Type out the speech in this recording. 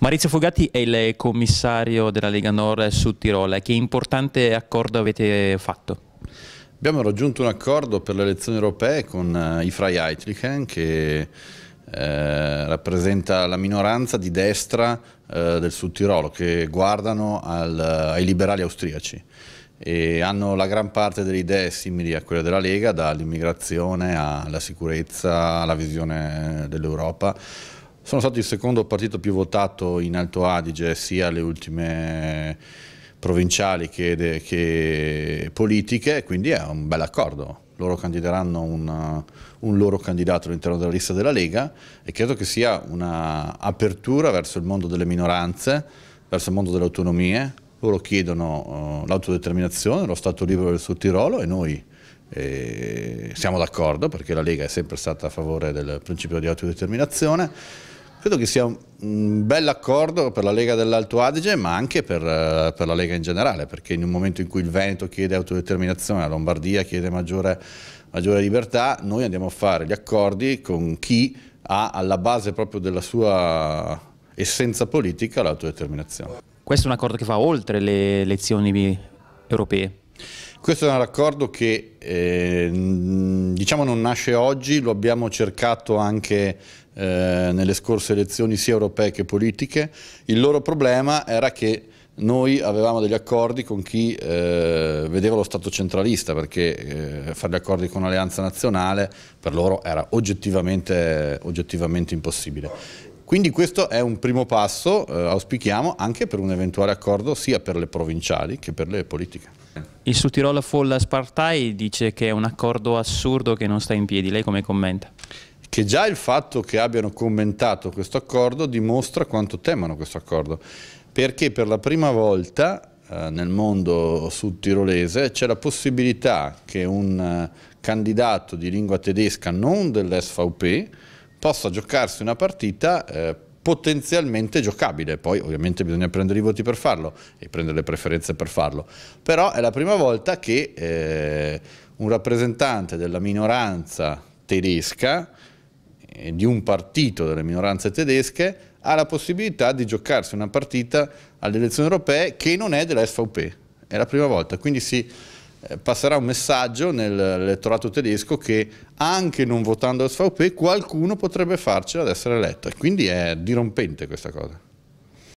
Maurizio Fugati è il commissario della Lega Nord Sud Tirol. Che importante accordo avete fatto? Abbiamo raggiunto un accordo per le elezioni europee con eh, Ifra Eitlichen che eh, rappresenta la minoranza di destra eh, del Sud Tirolo che guardano al, eh, ai liberali austriaci e hanno la gran parte delle idee simili a quelle della Lega, dall'immigrazione alla sicurezza, alla visione eh, dell'Europa sono stato il secondo partito più votato in Alto Adige, sia alle ultime provinciali che, de, che politiche, quindi è un bel accordo. Loro candideranno una, un loro candidato all'interno della lista della Lega e credo che sia un'apertura verso il mondo delle minoranze, verso il mondo delle autonomie. Loro chiedono uh, l'autodeterminazione, lo Stato libero del Sud Tirolo e noi eh, siamo d'accordo perché la Lega è sempre stata a favore del principio di autodeterminazione. Credo che sia un bel accordo per la Lega dell'Alto Adige ma anche per, eh, per, la Lega in generale perché in un momento in cui il Veneto chiede autodeterminazione, la Lombardia chiede maggiore, maggiore libertà, noi andiamo a fare gli accordi con chi ha alla base proprio della sua essenza politica l'autodeterminazione. Questo è un accordo che va oltre le elezioni europee? Questo è un raccordo che eh, diciamo non nasce oggi, lo abbiamo cercato anche eh, nelle scorse elezioni sia europee che politiche. Il loro problema era che noi avevamo degli accordi con chi eh, vedeva lo Stato centralista perché eh, fare gli accordi con l'Alleanza Nazionale per loro era oggettivamente, oggettivamente impossibile. Quindi questo è un primo passo, eh, auspichiamo, anche per un eventuale accordo sia per le provinciali che per le politiche. Il Sudtirol Folla Spartai dice che è un accordo assurdo che non sta in piedi, lei come commenta? che già il fatto che abbiano commentato questo accordo dimostra quanto temano questo accordo, perché per la prima volta eh, nel mondo sudtirolese c'è la possibilità che un eh, candidato di lingua tedesca non dell'SVP possa giocarsi una partita eh, potenzialmente giocabile, poi ovviamente bisogna prendere i voti per farlo e prendere le preferenze per farlo, però è la prima volta che eh, un rappresentante della minoranza tedesca, eh, di un partito delle minoranze tedesche, ha la possibilità di giocarsi una partita alle elezioni europee che non è della SVP, è la prima volta, quindi si eh, passerà un messaggio nell'elettorato tedesco che anche non votando al SVP qualcuno potrebbe farcela ad essere eletto e quindi è dirompente questa cosa.